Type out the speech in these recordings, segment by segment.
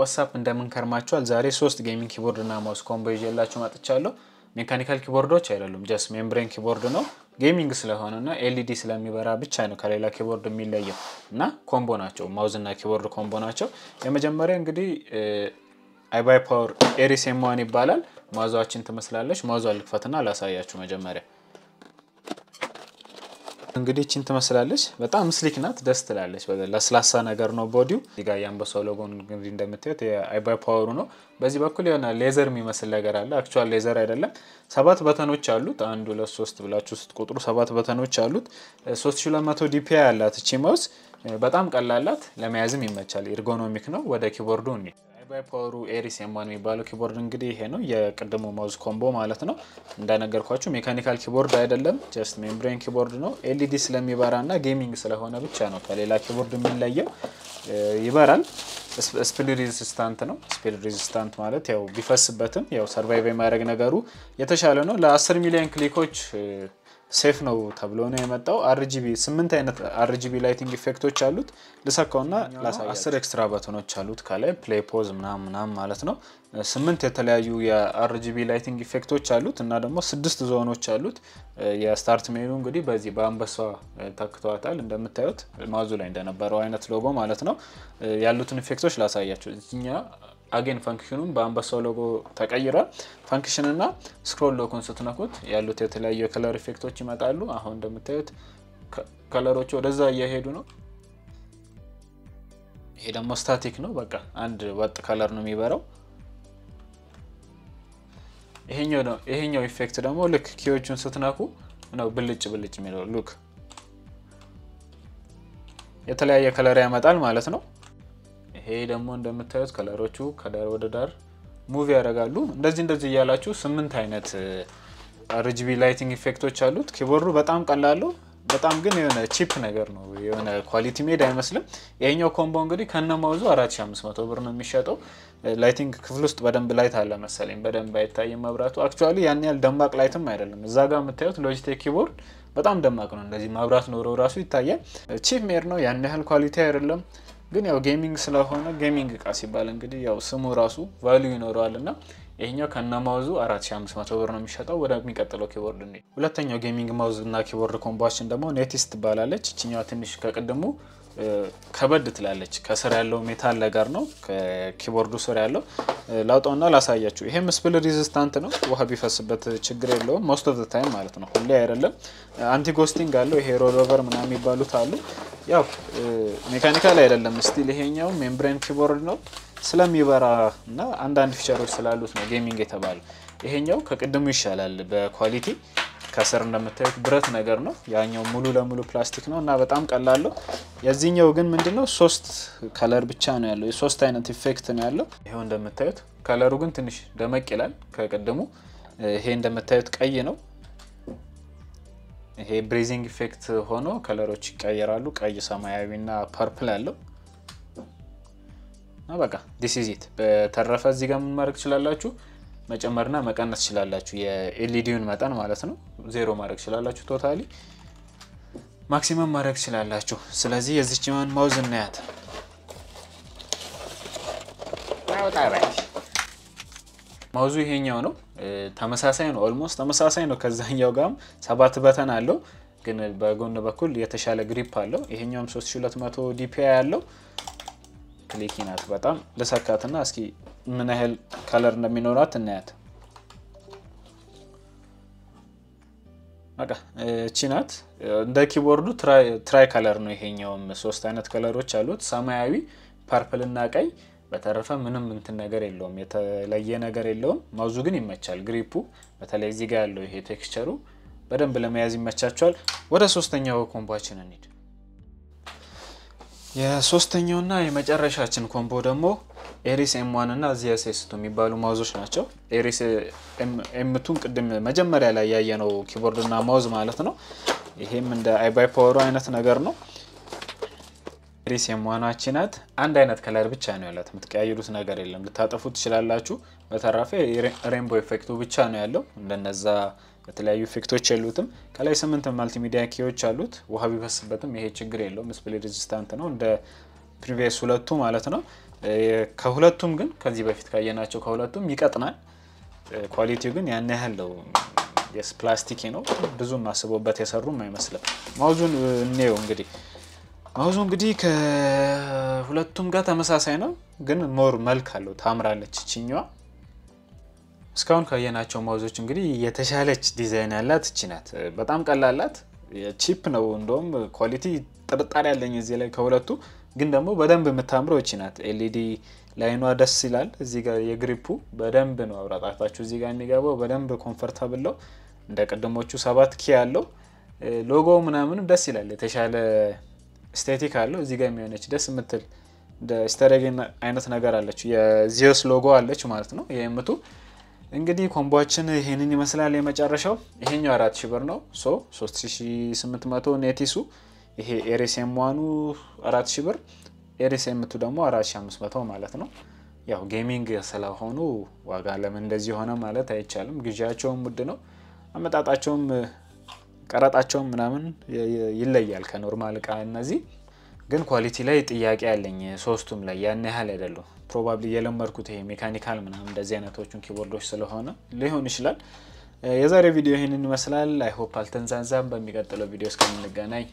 ዋትሳፕ እንደምንከርማቸዋል ዛሬ ሶስት ጌሚንግ ኪቦርድ እና ማውስ ኮምቦ ይዤላችሁ መጥቻለሁ። ሜካኒካል ኪቦርዶች አይደሉም፣ ጀስ ሜምብሬን ኪቦርድ ነው። ጌሚንግ ስለሆነ እና ኤልኢዲ ስለሚበራ ብቻ ነው ከሌላ ኪቦርድ የሚለየው እና ኮምቦ ናቸው። ማውዝ እና ኪቦርድ ኮምቦ ናቸው። የመጀመሪያ እንግዲህ አይባይ ፓወር ኤሪስ ኤም ዋን ይባላል። ማዟችን ትመስላለች። ማዟ ልክፈትና ላሳያችሁ መጀመሪያ እንግዲህ እችን ትመስላለች። በጣም ስሊክ ናት፣ ደስ ትላለች። ለስላሳ ነገር ነው ቦዲው። እዚህ ጋር የአንበሳው ሎጎን እንግዲህ እንደምታዩት የአይባይ ፓወሩ ነው። በዚህ በኩል የሆነ ሌዘር የሚመስል ነገር አለ። አክቹዋል ሌዘር አይደለም። ሰባት በተኖች አሉት። አንድ ሁለት ሶስት ብላችሁ ስትቆጥሩ ሰባት በተኖች አሉት። ሶስት ሺ ሁለት መቶ ዲፒአይ አላት እቺ ማውስ። በጣም ቀላላት፣ ለመያዝም ይመቻል። ኤርጎኖሚክ ነው። ወደ ኪቦርዱ እኔ ባይ ፓወሩ ኤሪስ የማን የሚባለው ኪቦርድ እንግዲህ ይሄ ነው የቅድሙ ማውዝ ኮምቦ ማለት ነው። እንደነገርኳችሁ ሜካኒካል ኪቦርድ አይደለም፣ ጀስት ሜምብሬን ኪቦርድ ነው። ኤልኢዲ ስለሚበራ እና ጌሚንግ ስለሆነ ብቻ ነው ከሌላ ኪቦርድ የሚለየው። ይበራል። ስፒድ ሬዚስታንት ነው። ስፒድ ሬዚስታንት ማለት ያው ቢፈስበትም ያው ሰርቫይቭ የማድረግ ነገሩ የተሻለ ነው። ለ10 ሚሊዮን ክሊኮች ሴፍ ነው ተብሎ ነው የመጣው። አርጂቢ ስምንት አይነት አርጂቢ ላይቲንግ ኢፌክቶች አሉት። ልሰካውና አስር ኤክስትራ በተኖች አሉት ከላይ ፕሌይ ፖዝ ምናምን ማለት ነው። ስምንት የተለያዩ የአርጂቢ ላይቲንግ ኢፌክቶች አሉት እና ደግሞ ስድስት ዞኖች አሉት። የስታርት ሜኑ እንግዲህ በዚህ በአንበሷ ተክተዋታል። እንደምታዩት ማዙ ላይ እንደነበረው አይነት ሎጎ ማለት ነው። ያሉትን ኢፌክቶች ላሳያቸው እኛ አጌን ፋንክሽኑም በአንበሳው ሎጎ ተቀይሯል። ፋንክሽንና ስክሮል ሎኩን ስትነኩት ያሉት የተለያዩ የከለር ኢፌክቶች ይመጣሉ። አሁን እንደምታዩት ከለሮቹ ወደዛ እየሄዱ ነው። ይሄ ደግሞ ስታቲክ ነው። በቃ አንድ ወጥ ከለር ነው የሚበራው። ይሄኛው ኢፌክት ደግሞ ልክ ኪዎቹን ስትነኩ ነው ብልጭ ብልጭ የሚለው ሉክ የተለያየ ከለር ያመጣል ማለት ነው። ይሄ ደግሞ እንደምታዩት ከለሮቹ ከዳር ወደ ዳር ሙቪ ያደርጋሉ። እንደዚህ እንደዚህ እያላችሁ ስምንት አይነት አርጅቢ ላይቲንግ ኢፌክቶች አሉት። ኪቦርዱ በጣም ቀላሉ በጣም ግን የሆነ ቺፕ ነገር ነው፣ የሆነ ኳሊቲ ሜድ አይመስልም። ይሄኛው ኮምቦ እንግዲህ ከነ ማውዙ 4500 ብር ነው የሚሸጠው። ላይቲንግ ክፍል ውስጥ በደንብ ላይት አለ መሰለኝ፣ በደንብ አይታይም መብራቱ። አክቹዋሊ ያን ያህል ደማቅ ላይትም አይደለም። እዛ ጋር የምታዩት ሎጂቴክ ኪቦርድ በጣም ደማቅ ነው። እንደዚህ መብራት ኖሮ ራሱ ይታያል። ቺፕ ሜድ ነው፣ ያን ያህል ኳሊቲ አይደለም። ግን ያው ጌሚንግ ስለሆነ ጌሚንግ እቃ ሲባል እንግዲህ ያው ስሙ ራሱ ቫሊዩ ይኖረዋል እና ይሄኛው ከነ ማውዙ 4500 ብር ነው የሚሸጠው። የሚቀጥለው ኪቦርድ እንዴ። ሁለተኛው ጌሚንግ ማውዝ እና ኪቦርድ ኮምቦችን ደግሞ ኔቲስ ትባላለች። ይችኛዋ ትንሽ ከቅድሙ ከበድ ትላለች። ከስር ያለው ሜታል ነገር ነው ከኪቦርዱ ስር ያለው ላውጣውና ላሳያችሁ። ይሄም ስፕል ሪዚስታንት ነው። ውሃ ቢፈስበት ችግር የለውም። ሞስት ኦፍ ታይም ማለት ነው፣ ሁሌ አይደለም። አንቲጎስቲንግ አለው። ይሄ ሮሎቨር ምናምን የሚባሉት አሉ። ያው ሜካኒካል አይደለም ስቲል። ይሄኛው ሜምብሬን ኪቦርድ ነው። ስለሚበራ እና አንዳንድ ፊቸሮች ስላሉት ነው ጌሚንግ የተባለው። ይሄኛው ከቅድሙ ይሻላል በኳሊቲ ከስር እንደምታዩት ብረት ነገር ነው። ያኛው ሙሉ ለሙሉ ፕላስቲክ ነው እና በጣም ቀላለው። የዚህኛው ግን ምንድነው ሶስት ከለር ብቻ ነው ያለው። የሶስት አይነት ኢፌክት ነው ያለው። ይሄው እንደምታዩት ከለሩ ግን ትንሽ ደመቅ ይላል ከቅድሙ። ይሄ እንደምታዩት ቀይ ነው። ይሄ ብሬዚንግ ኢፌክት ሆኖ ከለሮች ይቀየራሉ። ቀይ፣ ሰማያዊ እና ፐርፕል አለው። በቃ ዲስ ኢዝ ኢት። በተረፈ እዚህ ጋር ምን ማድረግ ትችላላችሁ? መጨመርና መቀነስ ትችላላችሁ። የኤልኢዲውን መጠን ማለት ነው። ዜሮ ማድረግ ትችላላችሁ። ቶታሊ ማክሲመም ማድረግ ትችላላችሁ። ስለዚህ የዚችኛዋን ማውዝ እናያት። ማውዙ ይሄኛው ነው። ተመሳሳይ ነው፣ ኦልሞስት ተመሳሳይ ነው። ከዛኛው ጋም ሰባት በተን አለው፣ ግን በጎን በኩል የተሻለ ግሪፕ አለው። ይሄኛውም 3200 ዲፒአይ አለው። ክሊኪ ናት። በጣም ልሰካትና እስኪ ምን ያህል ከለር እንደሚኖራት እናያት። በቃ እቺ ናት። እንደ ኪቦርዱ ትራይ ከለር ነው ይሄኛውም። ሶስት አይነት ከለሮች አሉት፣ ሰማያዊ፣ ፐርፕል እና ቀይ። በተረፈ ምንም እንትን ነገር የለውም፣ የተለየ ነገር የለውም። ማውዙ ግን ይመቻል። ግሪፑ በተለይ እዚህ ጋር ያለው ይሄ ቴክስቸሩ በደንብ ለመያዝ ይመቻቸዋል። ወደ ሶስተኛው ኮምቦችን እንሂድ። የሶስተኛውና የመጨረሻችን ኮምቦ ደግሞ ኤሪስ ኤም ዋን እና ዚያስ ኤስቱ የሚባሉ ማውዞች ናቸው። ኤሪስ ኤምቱን ቅድም መጀመሪያ ላይ ያየነው ኪቦርድ እና ማውዝ ማለት ነው። ይሄም እንደ አይባይ ፓወሩ አይነት ነገር ነው። ኤሪስ ኤምዋናቺ ናት። አንድ አይነት ከለር ብቻ ነው ያላት፣ የምትቀያየሩት ነገር የለም። ልታጠፉ ትችላላችሁ። በተረፈ ሬንቦ ኤፌክቱ ብቻ ነው ያለው እንደነዛ በተለያዩ ፌክቶች የሉትም። ከላይ ስምንት ማልቲሚዲያ ኪዎች አሉት። ውሃ ቢፈስበትም ይሄ ችግር የለውም። ስፕሌ ሬዚስታንት ነው እንደ ፕሪቪየስ ሁለቱ ማለት ነው። ከሁለቱም ግን ከዚህ በፊት ካየናቸው ከሁለቱም ይቀጥናል። ኳሊቲው ግን ያን ያህል የስ ፕላስቲክ ነው። ብዙም አስቦበት የሰሩም አይመስልም። ማውዙን እኔው እንግዲህ ማውዙ እንግዲህ ከሁለቱም ጋር ተመሳሳይ ነው፣ ግን ሞር መልክ አለው። ታምራለች ችኛዋ እስካሁን ካየናቸው ማውዞች እንግዲህ የተሻለች ዲዛይን ያላት እቺ ናት። በጣም ቀላላት ቺፕ ነው። እንደውም ኳሊቲ ጥርጣሬ ያለኝ እዚህ ላይ ከሁለቱ ግን ደግሞ በደንብ የምታምረው እቺ ናት። ኤልኢዲ ላይኗ ደስ ይላል። እዚህ ጋር የግሪፑ በደንብ ነው አብራጣታችሁ እዚህ ጋር የሚገባው በደንብ ኮንፈርታብል ነው። እንደ ቅድሞቹ ሰባት ኪ ያለው ሎጎ ምናምንም ደስ ይላል። የተሻለ ስቴቲክ አለው። እዚህ ጋር የሚሆነች ደስ የምትል ስተረጌን አይነት ነገር አለች። የዚዮስ ሎጎ አለች ማለት ነው የምቱ እንግዲህ ኮምቦችን ይሄንን ይመስላል። የመጨረሻው ይሄኛው አራት ሺብር ብር ነው። ሶ 3800 ኔቲሱ ይሄ ኤሬሴም ዋኑ አራት ሺህ ብር ኤሬሴምቱ ደግሞ መቶ ማለት ነው። ያው ጌሚንግ ስለሆኑ ዋጋ ለምን እንደዚህ ሆነ ማለት አይቻልም። ግዢያቸውም ውድ ነው። አመጣጣቸውም ቀረጣቸውም ምናምን ይለያል ከኖርማል እቃ እነዚህ ግን ኳሊቲ ላይ ጥያቄ ያለኝ ሶስቱም ላይ ያን ያህል አይደለሁ። ፕሮባብሊ የለመድኩት ይሄ ሜካኒካል ምናምን እንደዚህ አይነቶቹን ኪቦርዶች ስለሆነ ሊሆን ይችላል። የዛሬ ቪዲዮ ይህንን ይመስላል። አይሆፕ አልተንዛንዛም። በሚቀጥለው ቪዲዮ እስከምንገናኝ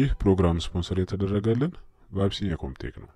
ይህ ፕሮግራም ስፖንሰር የተደረገልን በአቢሲኒያ ኮምቴክ ነው።